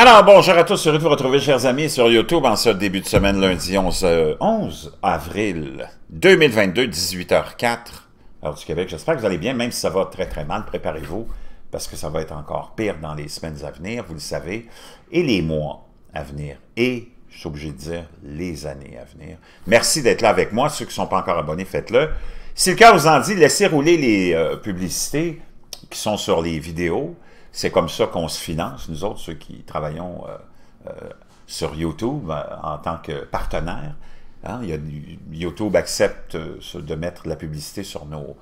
Alors, bonjour à tous, heureux de vous retrouver, chers amis, sur YouTube en ce début de semaine, lundi 11, euh, avril 2022, 18h04, heure du Québec. J'espère que vous allez bien, même si ça va très très mal, préparez-vous, parce que ça va être encore pire dans les semaines à venir, vous le savez, et les mois à venir, et, je suis obligé de dire, les années à venir. Merci d'être là avec moi, ceux qui ne sont pas encore abonnés, faites-le. Si le cas vous en dit, laissez rouler les euh, publicités qui sont sur les vidéos, c'est comme ça qu'on se finance, nous autres, ceux qui travaillons euh, euh, sur YouTube euh, en tant que partenaires. Hein. YouTube accepte de mettre la publicité sur nos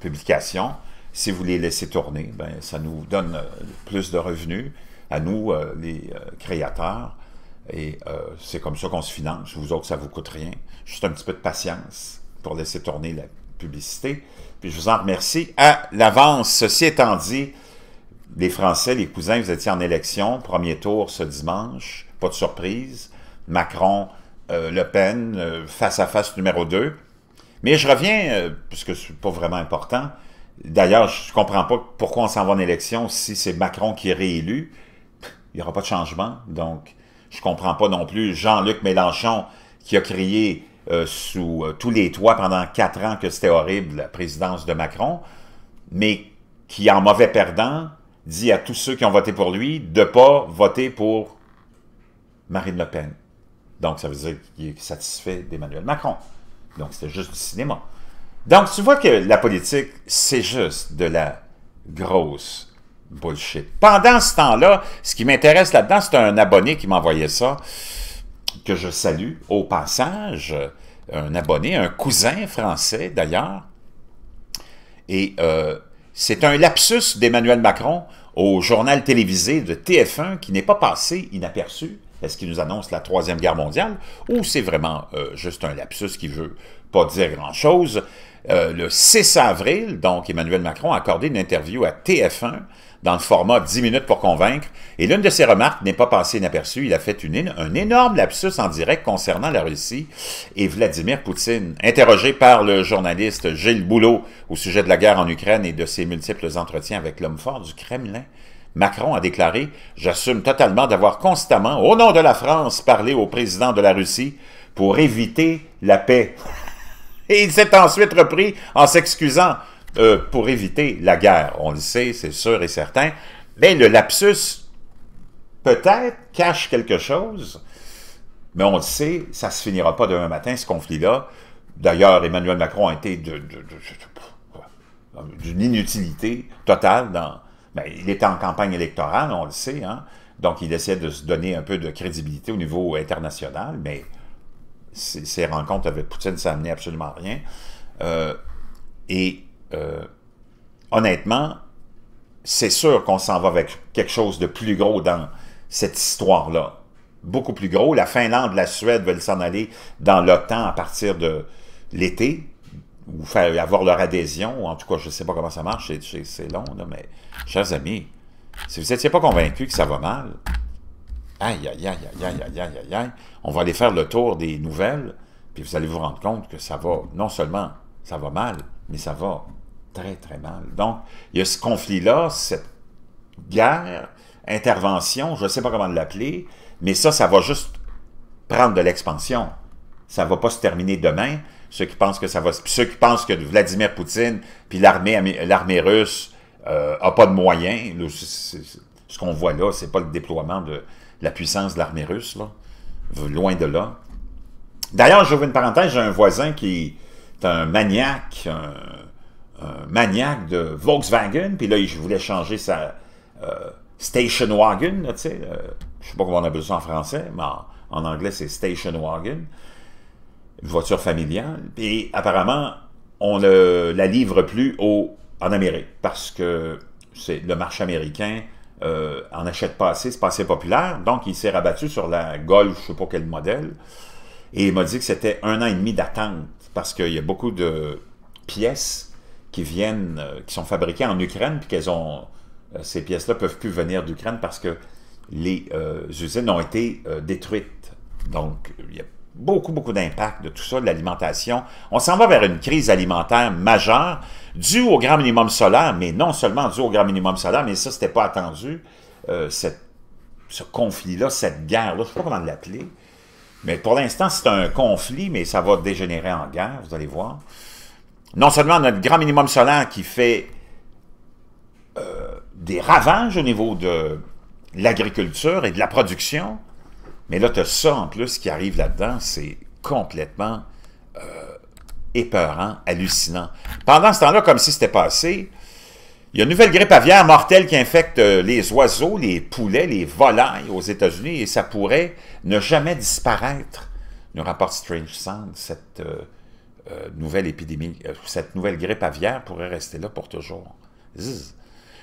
publications. Si vous les laissez tourner, ben, ça nous donne plus de revenus à nous, les créateurs. Et c'est comme ça qu'on se finance. Vous autres, ça ne vous coûte rien. Juste un petit peu de patience pour laisser tourner la publicité. Puis je vous en remercie à l'avance. Ceci étant dit, les Français, les cousins, vous étiez en élection, premier tour ce dimanche, pas de surprise. Macron, euh, Le Pen, euh, face à face numéro 2. Mais je reviens, euh, puisque c'est pas vraiment important, d'ailleurs, je comprends pas pourquoi on s'en va en élection si c'est Macron qui est réélu. Il n'y aura pas de changement, donc je comprends pas non plus Jean-Luc Mélenchon qui a crié sous tous les toits pendant quatre ans que c'était horrible la présidence de Macron, mais qui, en mauvais perdant, dit à tous ceux qui ont voté pour lui de ne pas voter pour Marine Le Pen. Donc, ça veut dire qu'il est satisfait d'Emmanuel Macron. Donc, c'était juste du cinéma. Donc, tu vois que la politique, c'est juste de la grosse bullshit. Pendant ce temps-là, ce qui m'intéresse là-dedans, c'est un abonné qui m'envoyait ça, que je salue au passage, un abonné, un cousin français d'ailleurs, et euh, c'est un lapsus d'Emmanuel Macron au journal télévisé de TF1 qui n'est pas passé inaperçu est-ce qu'il nous annonce la Troisième Guerre mondiale ou c'est vraiment euh, juste un lapsus qui veut pas dire grand-chose? Euh, le 6 avril, donc, Emmanuel Macron a accordé une interview à TF1 dans le format 10 minutes pour convaincre, et l'une de ses remarques n'est pas passée inaperçue. Il a fait une, un énorme lapsus en direct concernant la Russie et Vladimir Poutine. Interrogé par le journaliste Gilles Boulot au sujet de la guerre en Ukraine et de ses multiples entretiens avec l'homme fort du Kremlin, Macron a déclaré « J'assume totalement d'avoir constamment, au nom de la France, parlé au président de la Russie pour éviter la paix. » Et il s'est ensuite repris en s'excusant euh, pour éviter la guerre. On le sait, c'est sûr et certain. Mais le lapsus, peut-être, cache quelque chose, mais on le sait, ça ne se finira pas demain matin, ce conflit-là. D'ailleurs, Emmanuel Macron a été d'une inutilité totale dans ben, il était en campagne électorale, on le sait, hein. donc il essaie de se donner un peu de crédibilité au niveau international, mais ses rencontres avec Poutine, ça n'amenait absolument rien. Euh, et euh, honnêtement, c'est sûr qu'on s'en va avec quelque chose de plus gros dans cette histoire-là. Beaucoup plus gros. La Finlande, la Suède veulent s'en aller dans l'OTAN à partir de l'été ou faire avoir leur adhésion, en tout cas, je ne sais pas comment ça marche, c'est long, là, mais chers amis, si vous n'étiez pas convaincu que ça va mal, aïe, aïe, aïe, aïe, aïe, aïe, aïe, aïe, on va aller faire le tour des nouvelles, puis vous allez vous rendre compte que ça va, non seulement ça va mal, mais ça va très, très mal. Donc, il y a ce conflit-là, cette guerre, intervention, je ne sais pas comment l'appeler, mais ça, ça va juste prendre de l'expansion. Ça ne va pas se terminer demain, ceux qui pensent que ça va... ceux qui pensent que Vladimir Poutine, puis l'armée russe euh, a pas de moyens, ce qu'on voit là, c'est pas le déploiement de la puissance de l'armée russe, là. loin de là. D'ailleurs, j'ouvre une parenthèse, j'ai un voisin qui est un maniaque, un, maniaque de Volkswagen, puis là, il voulais changer sa euh, station wagon, tu sais, euh, je sais pas comment on appelle ça en français, mais en, en anglais, c'est station wagon voiture familiale. Et apparemment, on ne la livre plus au, en Amérique parce que c'est le marché américain euh, en achète pas assez, c'est pas assez populaire. Donc, il s'est rabattu sur la Golf, je sais pas quel modèle. Et il m'a dit que c'était un an et demi d'attente parce qu'il y a beaucoup de pièces qui viennent, euh, qui sont fabriquées en Ukraine, puis qu'elles ont, euh, ces pièces-là ne peuvent plus venir d'Ukraine parce que les usines ont été détruites. Donc, il y a beaucoup, beaucoup d'impact de tout ça, de l'alimentation. On s'en va vers une crise alimentaire majeure due au grand minimum solaire, mais non seulement due au grand minimum solaire, mais ça, c'était pas attendu, euh, ce conflit-là, cette guerre-là, je ne sais pas comment l'appeler, mais pour l'instant, c'est un conflit, mais ça va dégénérer en guerre, vous allez voir. Non seulement notre grand minimum solaire qui fait euh, des ravages au niveau de l'agriculture et de la production, mais là, tu as ça en plus qui arrive là-dedans, c'est complètement euh, épeurant, hallucinant. Pendant ce temps-là, comme si c'était passé, il y a une nouvelle grippe aviaire mortelle qui infecte euh, les oiseaux, les poulets, les volailles aux États-Unis et ça pourrait ne jamais disparaître, nous rapporte Strange Sound, cette euh, nouvelle épidémie, cette nouvelle grippe aviaire pourrait rester là pour toujours.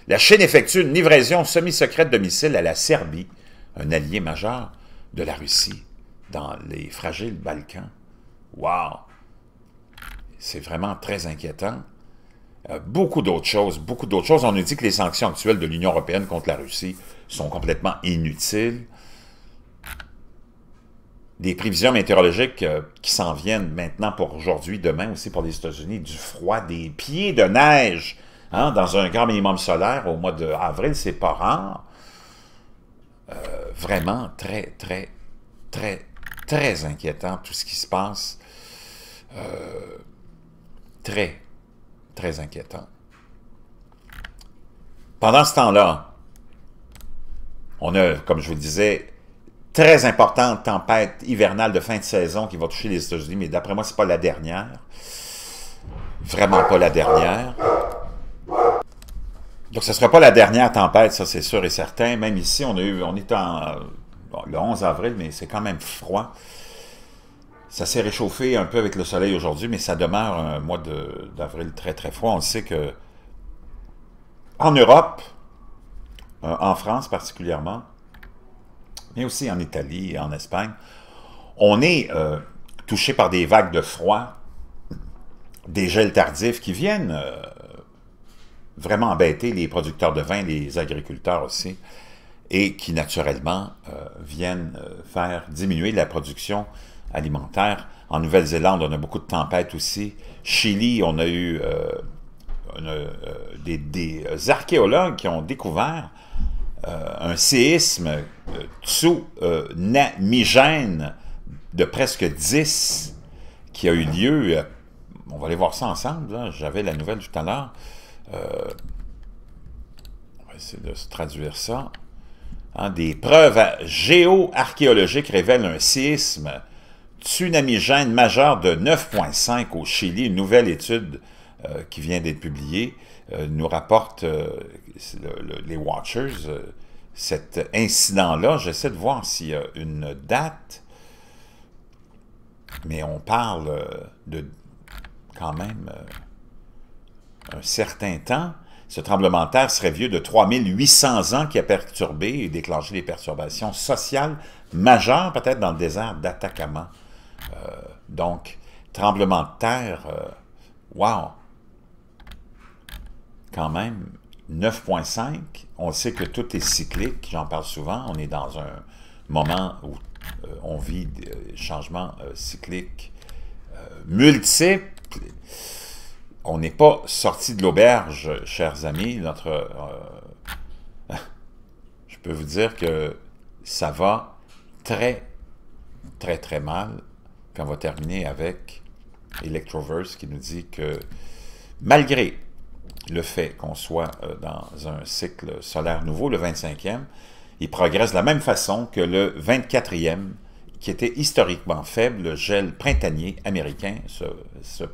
La Chine effectue une livraison semi-secrète de missiles à la Serbie, un allié majeur de la Russie dans les fragiles Balkans. Wow! C'est vraiment très inquiétant. Euh, beaucoup d'autres choses, beaucoup d'autres choses. On nous dit que les sanctions actuelles de l'Union européenne contre la Russie sont complètement inutiles. Des prévisions météorologiques euh, qui s'en viennent maintenant pour aujourd'hui, demain aussi pour les États-Unis, du froid, des pieds de neige hein, dans un grand minimum solaire au mois d'avril, c'est pas rare. Euh, vraiment très, très, très, très inquiétant, tout ce qui se passe. Euh, très, très inquiétant. Pendant ce temps-là, on a, comme je vous le disais, très importante tempête hivernale de fin de saison qui va toucher les États-Unis, mais d'après moi, ce n'est pas la dernière. Vraiment pas la dernière. Donc, ce ne sera pas la dernière tempête, ça c'est sûr et certain. Même ici, on est en, le 11 avril, mais c'est quand même froid. Ça s'est réchauffé un peu avec le soleil aujourd'hui, mais ça demeure un mois d'avril très très froid. On sait que en Europe, euh, en France particulièrement, mais aussi en Italie et en Espagne, on est euh, touché par des vagues de froid, des gels tardifs qui viennent euh, vraiment embêtés, les producteurs de vin, les agriculteurs aussi, et qui naturellement euh, viennent euh, faire diminuer la production alimentaire. En Nouvelle-Zélande, on a beaucoup de tempêtes aussi. Chili, on a eu euh, des, archéologues qui ont découvert un séisme tsunamigène de presque 10 qui a eu lieu. on va aller voir ça ensemble. Hein. J'avais la nouvelle tout à l'heure. Euh, on va essayer de traduire ça. Hein, des preuves géoarchéologiques révèlent un séisme tsunamigène majeur de 9,5 au Chili. Une nouvelle étude euh, qui vient d'être publiée euh, nous rapporte, les Watchers, cet incident-là. J'essaie de voir s'il y a une date, mais on parle de quand même un certain temps, ce tremblement de terre serait vieux de 3800 ans qui a perturbé et déclenché les perturbations sociales majeures, peut-être dans le désert d'Atacama. Euh, donc, tremblement de terre, waouh! Wow. Quand même, 9.5, on sait que tout est cyclique, j'en parle souvent, on est dans un moment où euh, on vit des changements euh, cycliques multiples on n'est pas sorti de l'auberge, chers amis. Notre, euh, je peux vous dire que ça va très, très, très mal. quand on va terminer avec Electroverse qui nous dit que malgré le fait qu'on soit euh, dans un cycle solaire nouveau, le 25e, il progresse de la même façon que le 24e, qui était historiquement faible, le gel printanier américain, ce, ce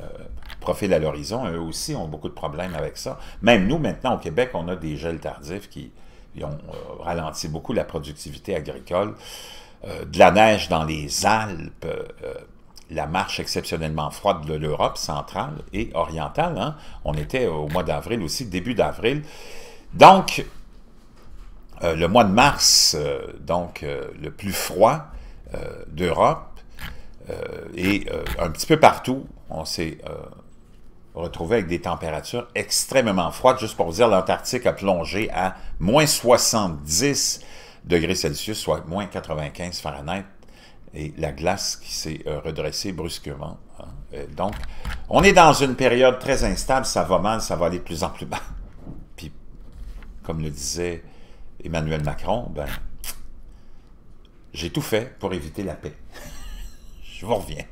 euh, profil à l'horizon, eux aussi ont beaucoup de problèmes avec ça. Même nous, maintenant, au Québec, on a des gels tardifs qui ont euh, ralenti beaucoup la productivité agricole. Euh, de la neige dans les Alpes, la marche exceptionnellement froide de l'Europe centrale et orientale. Hein. On était au mois d'avril aussi, début d'avril. Donc, le mois de mars, donc le plus froid d'Europe, et un petit peu partout, on s'est euh, retrouvé avec des températures extrêmement froides. Juste pour vous dire, l'Antarctique a plongé à moins 70 degrés Celsius, soit moins 95 Fahrenheit, et la glace qui s'est euh, redressée brusquement. Hein. Donc, on est dans une période très instable, ça va mal, ça va aller de plus en plus bas. Puis, comme le disait Emmanuel Macron, ben, j'ai tout fait pour éviter la paix. Je vous reviens.